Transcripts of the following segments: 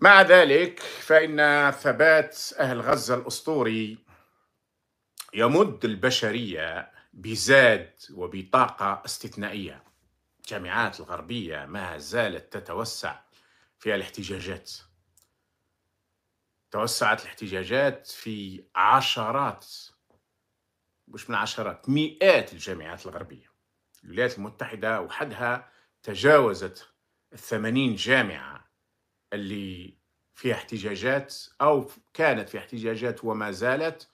مع ذلك فإن ثبات أهل غزة الأسطوري يمد البشرية بزاد وبطاقة استثنائية الجامعات الغربية ما زالت تتوسع في الاحتجاجات توسعت الاحتجاجات في عشرات مش من عشرات مئات الجامعات الغربية الولايات المتحدة وحدها تجاوزت الثمانين جامعة اللي فيها احتجاجات او كانت في احتجاجات وما زالت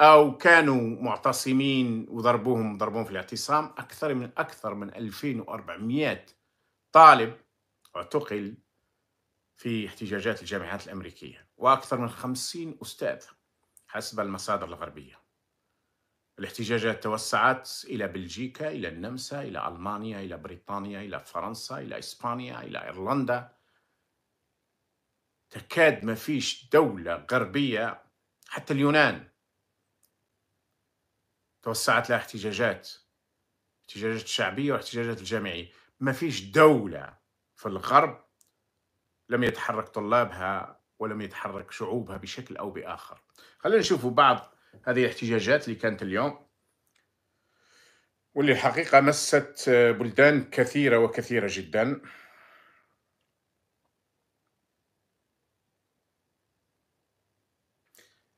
او كانوا معتصمين وضربوهم ضربوهم في الاعتصام اكثر من اكثر من 2400 طالب اعتقل في احتجاجات الجامعات الامريكيه واكثر من 50 استاذ حسب المصادر الغربيه. الاحتجاجات توسعت الى بلجيكا، الى النمسا، الى المانيا، الى بريطانيا، الى فرنسا، الى اسبانيا، الى ايرلندا، تكاد ما فيش دولة غربية حتى اليونان توسعت لها احتجاجات احتجاجات شعبية واحتجاجات الجامعية ما فيش دولة في الغرب لم يتحرك طلابها ولم يتحرك شعوبها بشكل أو بآخر خلينا نشوف بعض هذه الاحتجاجات اللي كانت اليوم واللي الحقيقة مست بلدان كثيرة وكثيرة جداً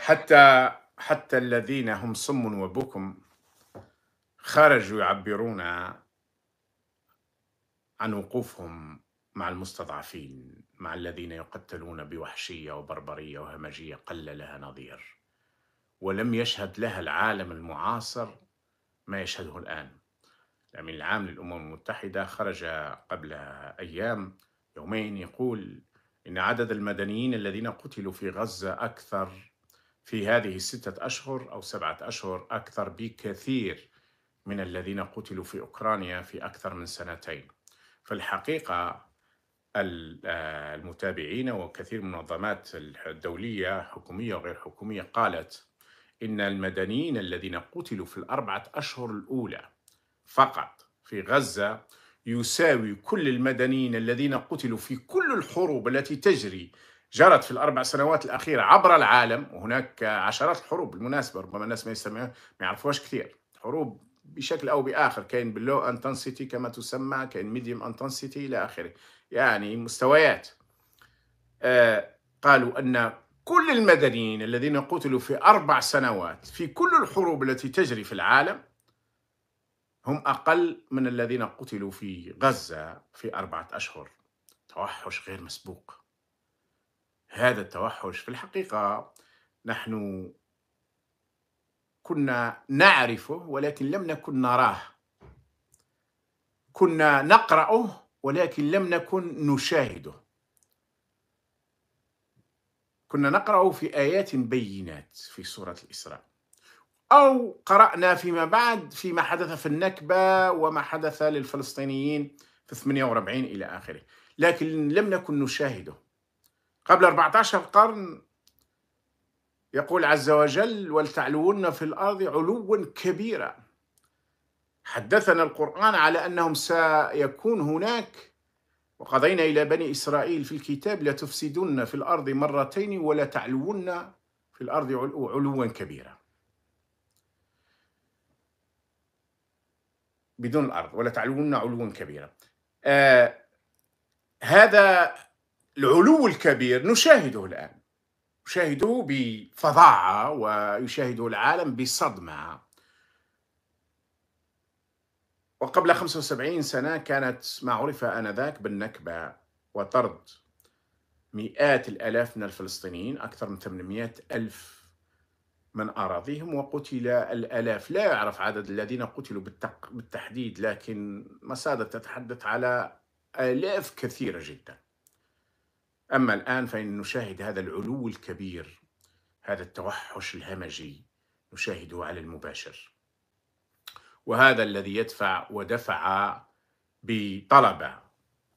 حتى حتى الذين هم صم وبكم خرجوا يعبرون عن وقوفهم مع المستضعفين مع الذين يقتلون بوحشيه وبربريه وهمجيه قل لها نظير ولم يشهد لها العالم المعاصر ما يشهده الان الامين العام للامم المتحده خرج قبل ايام يومين يقول إن عدد المدنيين الذين قتلوا في غزة أكثر في هذه الستة أشهر أو سبعة أشهر أكثر بكثير من الذين قتلوا في أوكرانيا في أكثر من سنتين فالحقيقة آه، المتابعين وكثير من المنظمات الدولية حكومية وغير حكومية قالت إن المدنيين الذين قتلوا في الأربعة أشهر الأولى فقط في غزة يساوي كل المدنيين الذين قتلوا في كل الحروب التي تجري جرت في الأربع سنوات الأخيرة عبر العالم وهناك عشرات الحروب بالمناسبة ربما الناس ما يسمعوها ما يعرفوهاش كثير حروب بشكل أو بآخر كاين باللو انتنسيتي كما تسمى كاين ميديوم انتنسيتي إلى آخره يعني مستويات آه قالوا أن كل المدنيين الذين قتلوا في أربع سنوات في كل الحروب التي تجري في العالم هم أقل من الذين قتلوا في غزة في أربعة أشهر توحش غير مسبوق هذا التوحش في الحقيقة نحن كنا نعرفه ولكن لم نكن نراه كنا نقرأه ولكن لم نكن نشاهده كنا نقرأ في آيات بينات في سورة الإسراء أو قرأنا فيما بعد فيما حدث في النكبة وما حدث للفلسطينيين في 48 إلى آخره لكن لم نكن نشاهده قبل 14 قرن يقول عز وجل ولتعلون في الأرض علوا كبيرا حدثنا القرآن على أنهم سيكون هناك وقضينا إلى بني إسرائيل في الكتاب لتفسدن في الأرض مرتين ولا تعلون في الأرض علوا كبيرا بدون الأرض ولا تعلونا علوا كبيرا آه هذا العلو الكبير نشاهده الآن نشاهده بفظاعة ويشاهده العالم بصدمة وقبل 75 سنة كانت ما عرف آنذاك بالنكبة وطرد مئات الآلاف من الفلسطينيين أكثر من 800 ألف من أراضيهم وقتل الآلاف لا يعرف عدد الذين قتلوا بالتحديد لكن مصادر تتحدث على آلاف كثيرة جدا أما الآن فإن نشاهد هذا العلو الكبير هذا التوحش الهمجي نشاهده على المباشر وهذا الذي يدفع ودفع بطلبة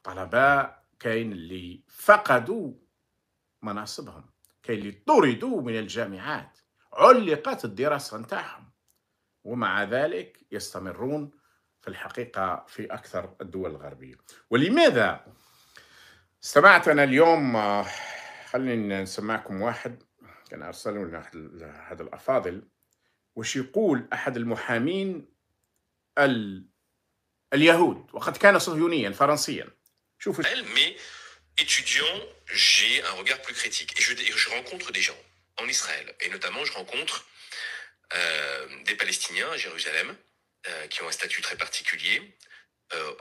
طلبة كاين اللي فقدوا مناصبهم كاين اللي طردوا من الجامعات علقت الدراسة نتاعهم ومع ذلك يستمرون في الحقيقة في أكثر الدول الغربية ولماذا استمعت أنا اليوم آه، خلينا نسمعكم واحد كان ارسلوا لنا هذا الأفاضل وش يقول أحد المحامين ال... اليهود وقد كان صهيونيا فرنسيا شوفوا علمي étudiant j'ai un regard plus critique et je, je rencontre des gens en Israël. Et notamment, je rencontre euh, des Palestiniens à Jérusalem euh, qui ont un statut très particulier. Euh,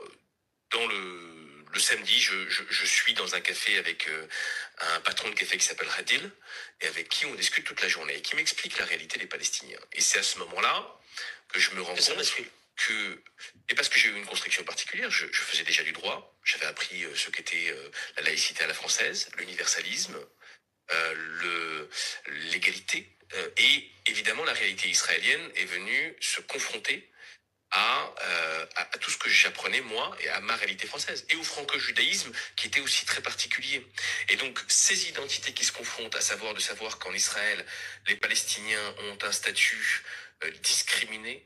dans le, samedi, je, suis dans un café avec un patron de café qui s'appelle Radil et avec qui on discute toute la journée et qui m'explique la réalité des Palestiniens. Et c'est à ce moment-là que je me rends compte que, et parce que j'ai eu une construction particulière, je, je faisais déjà du droit, j'avais appris ce qu'était la laïcité à la française, l'universalisme, euh, l'égalité. Euh, et évidemment, la réalité israélienne est venue se confronter euh, à, tout ce que j'apprenais moi et à ma réalité française et au franco-judaïsme qui était aussi très particulier. Et donc ces identités qui se confrontent, à savoir de savoir qu'en Israël les Palestiniens ont un statut discriminé,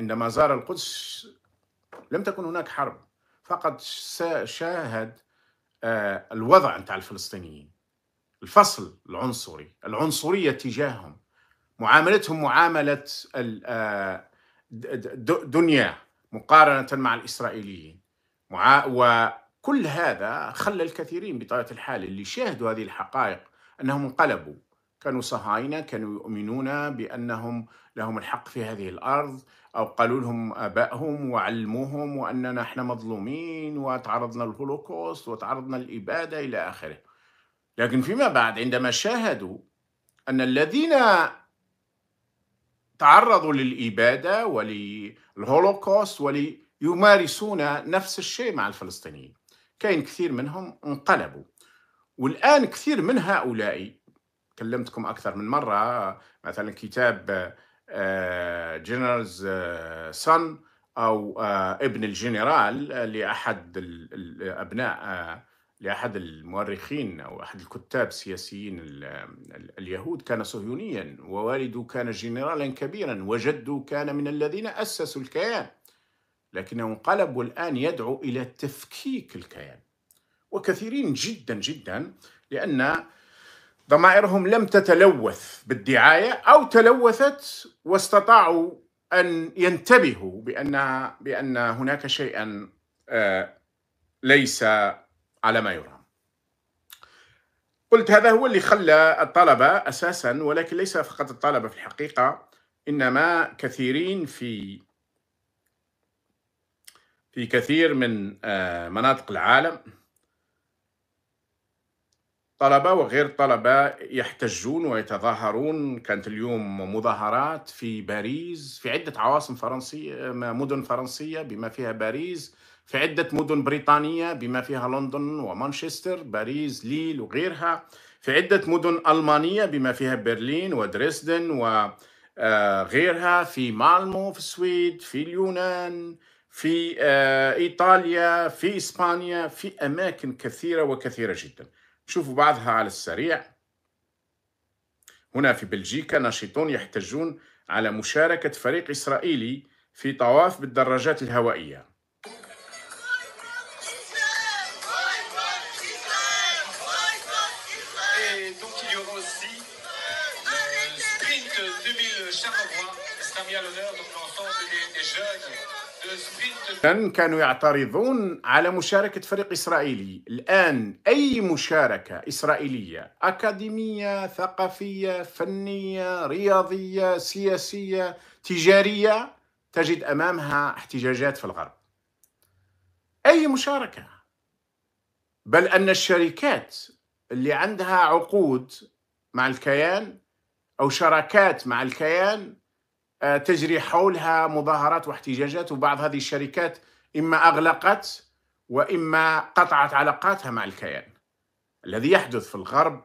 عندما زار القدس لم تكن هناك حرب فقط شاهد آه، الوضع نتاع الفلسطينيين الفصل العنصري العنصرية تجاههم معاملتهم معاملة آه، دنيا مقارنة مع الإسرائيليين وكل هذا خلى الكثيرين بطبيعة الحال اللي شاهدوا هذه الحقائق أنهم انقلبوا كانوا صهاينة كانوا يؤمنون بأنهم لهم الحق في هذه الأرض أو قالوا لهم آبائهم وعلموهم وأننا إحنا مظلومين وتعرضنا للهولوكوست وتعرضنا للإبادة إلى آخره لكن فيما بعد عندما شاهدوا أن الذين تعرضوا للإبادة وللهولوكوست وليمارسون نفس الشيء مع الفلسطينيين كاين كثير منهم انقلبوا والآن كثير من هؤلاء كلمتكم اكثر من مره مثلا كتاب جنرالز آه، سن آه، او آه، ابن الجنرال لاحد الابناء لاحد المؤرخين او احد الكتاب السياسيين اليهود كان صهيونيا ووالده كان جنرالا كبيرا وجده كان من الذين اسسوا الكيان لكنه انقلب والان يدعو الى تفكيك الكيان وكثيرين جدا جدا لان ضمائرهم لم تتلوث بالدعاية أو تلوثت واستطاعوا أن ينتبهوا بأن, بأن هناك شيئا آه، ليس على ما يرام قلت هذا هو اللي خلى الطلبة أساسا ولكن ليس فقط الطلبة في الحقيقة إنما كثيرين في في كثير من آه، مناطق العالم طلبة وغير طلبة يحتجون ويتظاهرون كانت اليوم مظاهرات في باريس في عدة عواصم فرنسية مدن فرنسية بما فيها باريس في عدة مدن بريطانية بما فيها لندن ومانشستر باريس ليل وغيرها في عدة مدن ألمانية بما فيها برلين ودريسدن وغيرها آه، في مالمو في السويد في اليونان في آه، إيطاليا في إسبانيا في أماكن كثيرة وكثيرة جداً شوفوا بعضها على السريع هنا في بلجيكا ناشطون يحتجون على مشاركة فريق إسرائيلي في طواف بالدراجات الهوائية كانوا يعترضون على مشاركة فريق إسرائيلي الآن أي مشاركة إسرائيلية أكاديمية ثقافية فنية رياضية سياسية تجارية تجد أمامها احتجاجات في الغرب أي مشاركة بل أن الشركات اللي عندها عقود مع الكيان أو شراكات مع الكيان آه، تجري حولها مظاهرات واحتجاجات وبعض هذه الشركات إما أغلقت وإما قطعت علاقاتها مع الكيان الذي يحدث في الغرب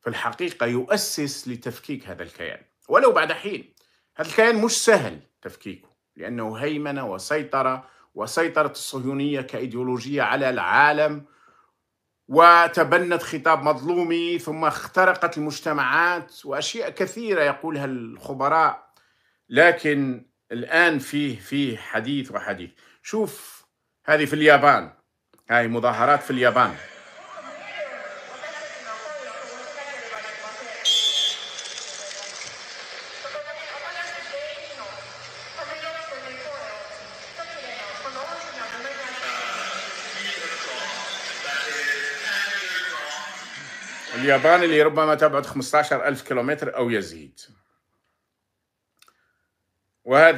في الحقيقة يؤسس لتفكيك هذا الكيان ولو بعد حين هذا الكيان مش سهل تفكيكه لأنه هيمنة وسيطرة وسيطرة الصهيونية كإيديولوجية على العالم وتبنت خطاب مظلومي ثم اخترقت المجتمعات وأشياء كثيرة يقولها الخبراء لكن الآن فيه فيه حديث وحديث شوف هذه في اليابان هاي مظاهرات في اليابان اليابان اللي ربما تبعد 15 ألف كيلومتر أو يزيد Il en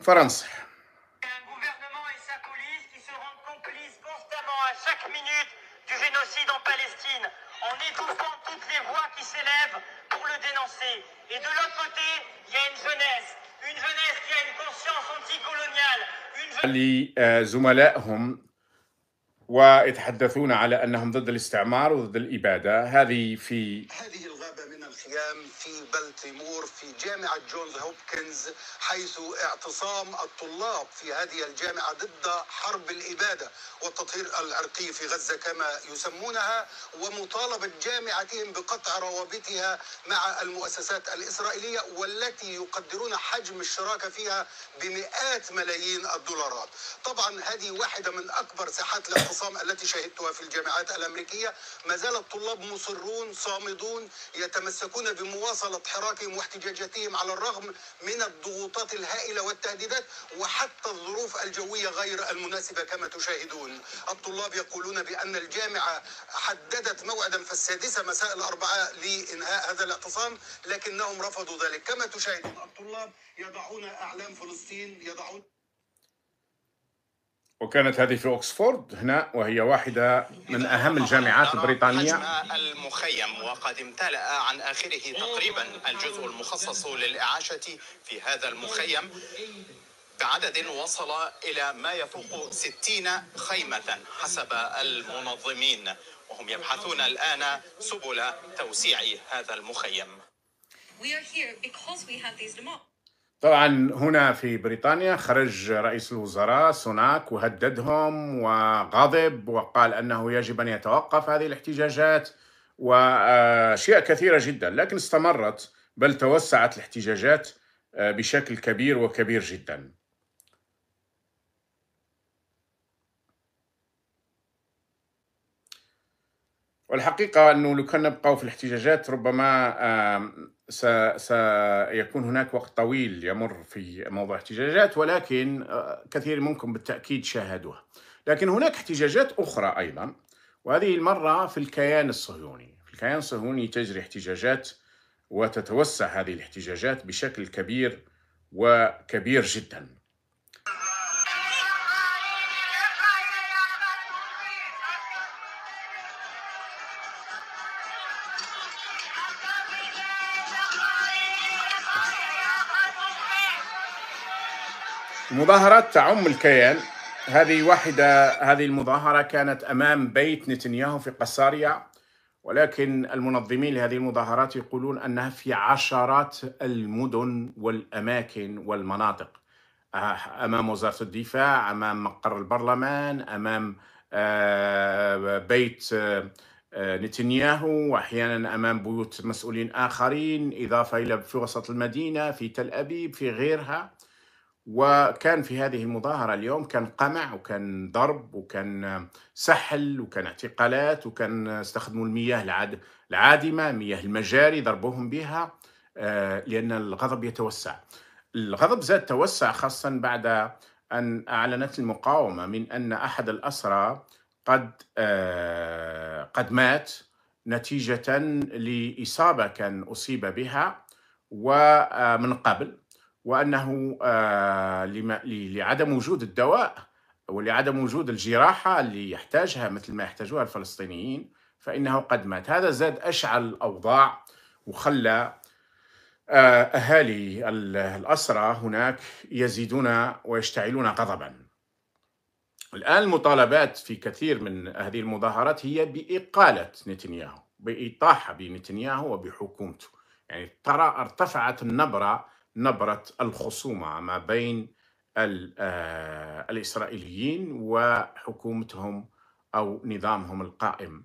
France. un gouvernement et sa police qui se rendent complices constamment à chaque minute du génocide en Palestine, en étouffant toutes les voix qui s'élèvent pour le dénoncer. Et de l'autre côté, il y a une jeunesse, une jeunesse qui a une conscience anticoloniale. Euh, hum, ويتحدثون على انهم ضد الاستعمار وضد الاباده هذه في هذه الغابه من الخيام في بل تيمور في جامعه جونز هوبكنز حيث اعتصام الطلاب في هذه الجامعه ضد حرب الاباده والتطهير العرقي في غزه كما يسمونها ومطالبه جامعتهم بقطع روابطها مع المؤسسات الاسرائيليه والتي يقدرون حجم الشراكه فيها بمئات ملايين الدولارات. طبعا هذه واحده من اكبر ساحات الاعتصام الخصام التي شهدتها في الجامعات الأمريكية ما زال الطلاب مصرون صامدون يتمسكون بمواصلة حراكهم واحتجاجاتهم على الرغم من الضغوطات الهائلة والتهديدات وحتى الظروف الجوية غير المناسبة كما تشاهدون الطلاب يقولون بأن الجامعة حددت موعدا في السادسة مساء الأربعاء لإنهاء هذا الاعتصام لكنهم رفضوا ذلك كما تشاهدون الطلاب يضعون أعلام فلسطين يضعون وكانت هذه في أوكسفورد هنا وهي واحدة من أهم الجامعات البريطانية المخيم وقد امتلأ عن آخره تقريبا الجزء المخصص للإعاشة في هذا المخيم بعدد وصل إلى ما يفوق 60 خيمة حسب المنظمين وهم يبحثون الآن سبل توسيع هذا المخيم. We are here because we have these demands. طبعا هنا في بريطانيا خرج رئيس الوزراء سوناك وهددهم وغضب وقال انه يجب ان يتوقف هذه الاحتجاجات واشياء كثيره جدا لكن استمرت بل توسعت الاحتجاجات بشكل كبير وكبير جدا. والحقيقة أنه لو كان نبقاو في الاحتجاجات ربما سيكون هناك وقت طويل يمر في موضوع احتجاجات ولكن آه، كثير منكم بالتأكيد شاهدوها لكن هناك احتجاجات أخرى أيضا وهذه المرة في الكيان الصهيوني في الكيان الصهيوني تجري احتجاجات وتتوسع هذه الاحتجاجات بشكل كبير وكبير جدا مظاهرات تعم الكيان هذه واحدة هذه المظاهرة كانت أمام بيت نتنياهو في قصاريا ولكن المنظمين لهذه المظاهرات يقولون أنها في عشرات المدن والأماكن والمناطق أه، أمام وزارة الدفاع أمام مقر البرلمان أمام آه، بيت آه، نتنياهو واحيانا امام بيوت مسؤولين اخرين اضافه الى في وسط المدينه في تل ابيب في غيرها وكان في هذه المظاهرة اليوم كان قمع وكان ضرب وكان سحل وكان اعتقالات وكان استخدموا المياه العادمة مياه المجاري ضربوهم بها آه، لأن الغضب يتوسع الغضب زاد توسع خاصة بعد أن أعلنت المقاومة من أن أحد الأسرى قد آه، قد مات نتيجة لإصابة كان أصيب بها ومن آه، قبل وانه آه، لعدم وجود الدواء ولعدم وجود الجراحه اللي يحتاجها مثل ما يحتاجوها الفلسطينيين فانه قد مات هذا زاد اشعل الاوضاع وخلى آه، اهالي الاسرى هناك يزيدون ويشتعلون غضبا الان المطالبات في كثير من هذه المظاهرات هي باقاله نتنياهو باطاحه بنتنياهو وبحكومته يعني ترى ارتفعت النبره نبرة الخصومة ما بين آه، الإسرائيليين وحكومتهم أو نظامهم القائم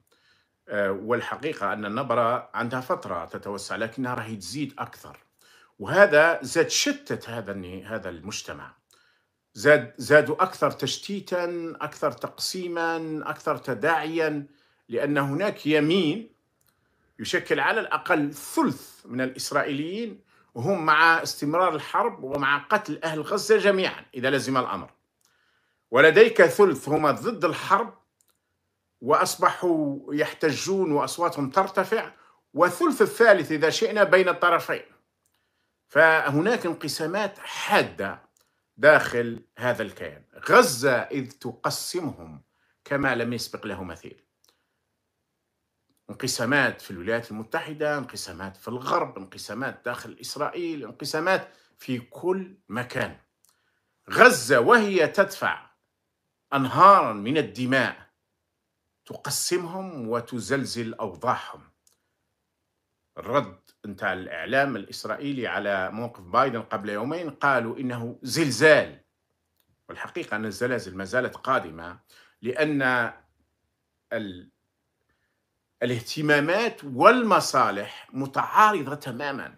آه، والحقيقة أن النبرة عندها فترة تتوسع لكنها راهي تزيد أكثر وهذا زاد شتت هذا هذا المجتمع زاد زادوا أكثر تشتيتا أكثر تقسيما أكثر تداعيا لأن هناك يمين يشكل على الأقل ثلث من الإسرائيليين وهم مع استمرار الحرب ومع قتل أهل غزة جميعا إذا لزم الأمر ولديك ثلث هم ضد الحرب وأصبحوا يحتجون وأصواتهم ترتفع والثلث الثالث إذا شئنا بين الطرفين فهناك انقسامات حادة داخل هذا الكيان غزة إذ تقسمهم كما لم يسبق له مثيل انقسامات في الولايات المتحدة انقسامات في الغرب انقسامات داخل إسرائيل انقسامات في كل مكان غزة وهي تدفع أنهارا من الدماء تقسمهم وتزلزل أوضاعهم الرد نتاع الإعلام الإسرائيلي على موقف بايدن قبل يومين قالوا إنه زلزال والحقيقة أن الزلازل ما زالت قادمة لأن الاهتمامات والمصالح متعارضه تماما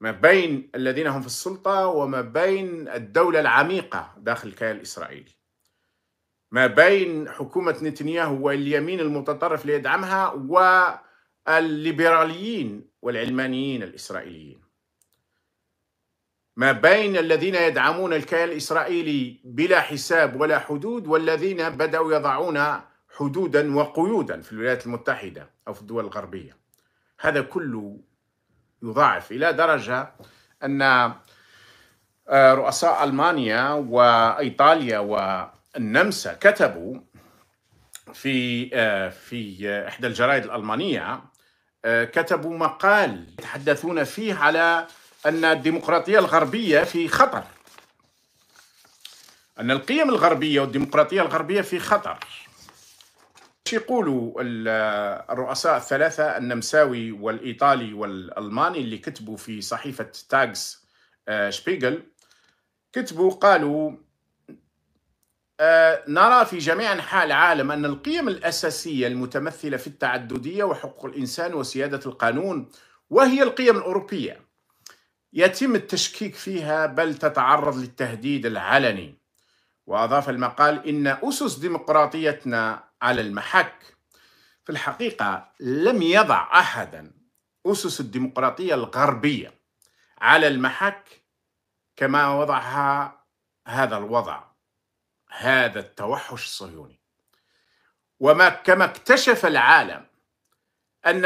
ما بين الذين هم في السلطه وما بين الدوله العميقه داخل الكيان الاسرائيلي ما بين حكومه نتنياهو واليمين المتطرف ليدعمها والليبراليين والعلمانيين الاسرائيليين ما بين الذين يدعمون الكيان الاسرائيلي بلا حساب ولا حدود والذين بداوا يضعون حدودا وقيودا في الولايات المتحدة أو في الدول الغربية هذا كله يضاعف إلى درجة أن آه، رؤساء ألمانيا وإيطاليا والنمسا كتبوا في آه، في إحدى الجرائد الألمانية آه، كتبوا مقال يتحدثون فيه على أن الديمقراطية الغربية في خطر أن القيم الغربية والديمقراطية الغربية في خطر شو الرؤساء الثلاثة النمساوي والإيطالي والألماني اللي كتبوا في صحيفة تاجس آه، شبيغل كتبوا قالوا آه، نرى في جميع أنحاء العالم أن القيم الأساسية المتمثلة في التعددية وحقوق الإنسان وسيادة القانون وهي القيم الأوروبية يتم التشكيك فيها بل تتعرض للتهديد العلني وأضاف المقال إن أسس ديمقراطيتنا على المحك في الحقيقة لم يضع أحدا أسس الديمقراطية الغربية على المحك كما وضعها هذا الوضع هذا التوحش الصهيوني وما كما اكتشف العالم أن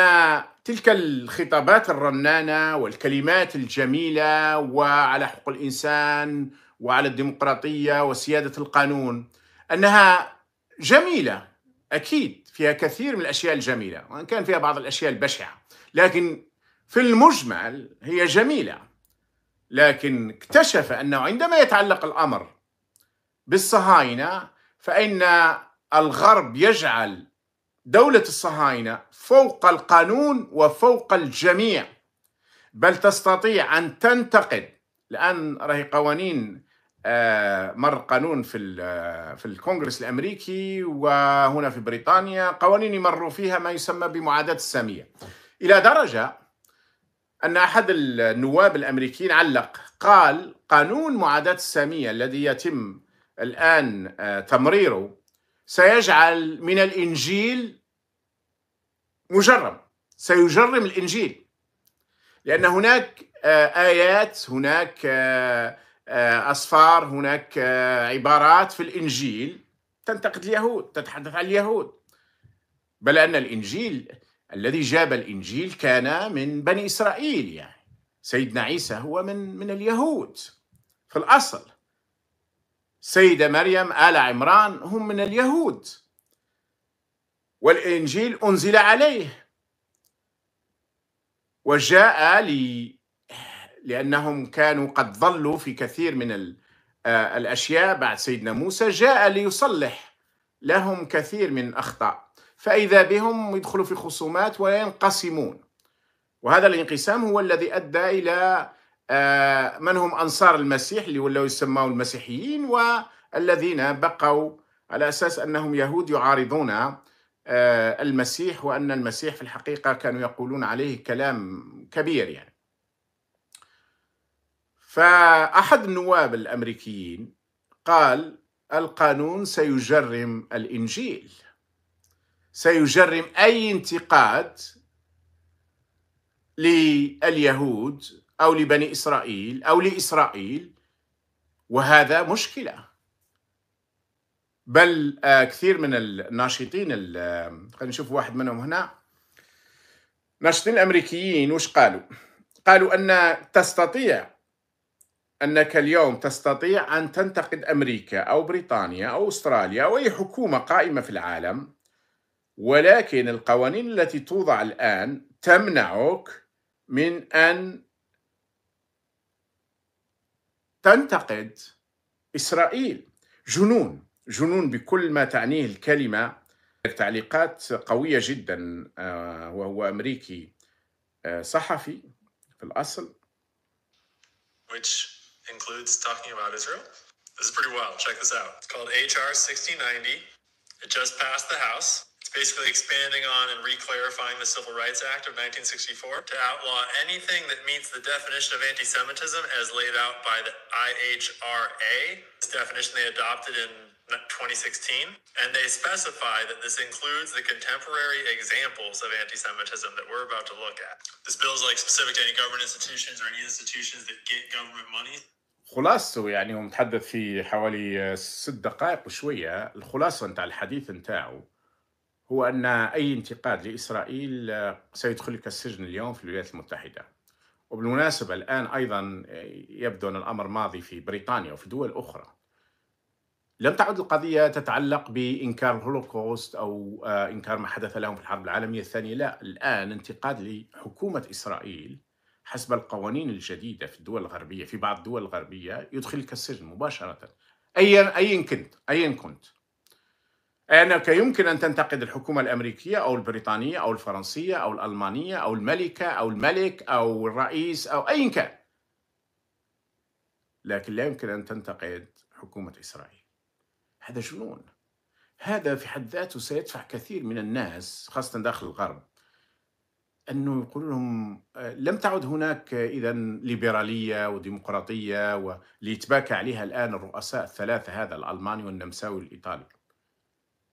تلك الخطابات الرنانة والكلمات الجميلة وعلى حق الإنسان وعلى الديمقراطية وسيادة القانون أنها جميلة أكيد فيها كثير من الأشياء الجميلة وإن كان فيها بعض الأشياء البشعة لكن في المجمل هي جميلة لكن اكتشف أنه عندما يتعلق الأمر بالصهاينة فإن الغرب يجعل دولة الصهاينة فوق القانون وفوق الجميع بل تستطيع أن تنتقد لأن راهي قوانين آه، مر قانون في آه، في الكونغرس الامريكي وهنا في بريطانيا قوانين يمروا فيها ما يسمى بمعاداه الساميه الى درجه ان احد النواب الامريكيين علق قال قانون معاداه الساميه الذي يتم الان آه، تمريره سيجعل من الانجيل مجرم سيجرم الانجيل لان هناك ايات هناك اسفار آه، هناك آه، عبارات في الإنجيل تنتقد اليهود تتحدث عن اليهود بل أن الإنجيل الذي جاب الإنجيل كان من بني إسرائيل يعني سيدنا عيسى هو من من اليهود في الأصل سيدة مريم آل عمران هم من اليهود والإنجيل أنزل عليه وجاء لي لأنهم كانوا قد ضلوا في كثير من آه، الأشياء بعد سيدنا موسى جاء ليصلح لهم كثير من الأخطاء فإذا بهم يدخلوا في خصومات وينقسمون وهذا الانقسام هو الذي أدى إلى آه، من هم أنصار المسيح اللي ولوا يسمون المسيحيين والذين بقوا على أساس أنهم يهود يعارضون آه، المسيح وأن المسيح في الحقيقة كانوا يقولون عليه كلام كبير يعني فأحد النواب الأمريكيين قال القانون سيجرم الإنجيل سيجرم أي انتقاد لليهود أو لبني إسرائيل أو لإسرائيل وهذا مشكلة بل آه، كثير من الناشطين آه، خلينا نشوف واحد منهم هنا ناشطين الأمريكيين وش قالوا؟ قالوا أن تستطيع انك اليوم تستطيع ان تنتقد امريكا او بريطانيا او استراليا او اي حكومه قائمه في العالم ولكن القوانين التي توضع الان تمنعك من ان تنتقد اسرائيل جنون جنون بكل ما تعنيه الكلمه تعليقات قويه جدا آه، وهو امريكي آه، صحفي في الاصل which includes talking about Israel. This is pretty wild. Check this out. It's called HR 6090. It just passed the House. It's basically expanding on and reclarifying the Civil Rights Act of 1964 to outlaw anything that meets the definition of anti Semitism as laid out by the IHRA. This definition they adopted in 2016, and they specify that this includes the contemporary examples of anti Semitism that we're about to look at. This bill is like specific to any government institutions or any institutions that get government money خلاصته يعني هو متحدث في حوالي ست دقائق وشوية الخلاصة نتاع الحديث نتاعو هو أن أي انتقاد لإسرائيل سيدخلك السجن اليوم في الولايات المتحدة وبالمناسبة الآن أيضا يبدو أن الأمر ماضي في بريطانيا وفي دول أخرى لم تعد القضية تتعلق بإنكار الهولوكوست أو إنكار ما حدث لهم في الحرب العالمية الثانية لا الآن انتقاد لحكومة إسرائيل حسب القوانين الجديدة في الدول الغربية في بعض الدول الغربية يدخلك السجن مباشرة أيا أيا كنت أيا كنت أنا يمكن أن تنتقد الحكومة الأمريكية أو البريطانية أو الفرنسية أو الألمانية أو الملكة أو الملك أو الرئيس أو أيا كان لكن لا يمكن أن تنتقد حكومة إسرائيل هذا جنون هذا في حد ذاته سيدفع كثير من الناس خاصة داخل الغرب انه يقول لهم آه، لم تعد هناك اذا ليبراليه وديمقراطيه واللي يتباكى عليها الان الرؤساء الثلاثه هذا الالماني والنمساوي والايطالي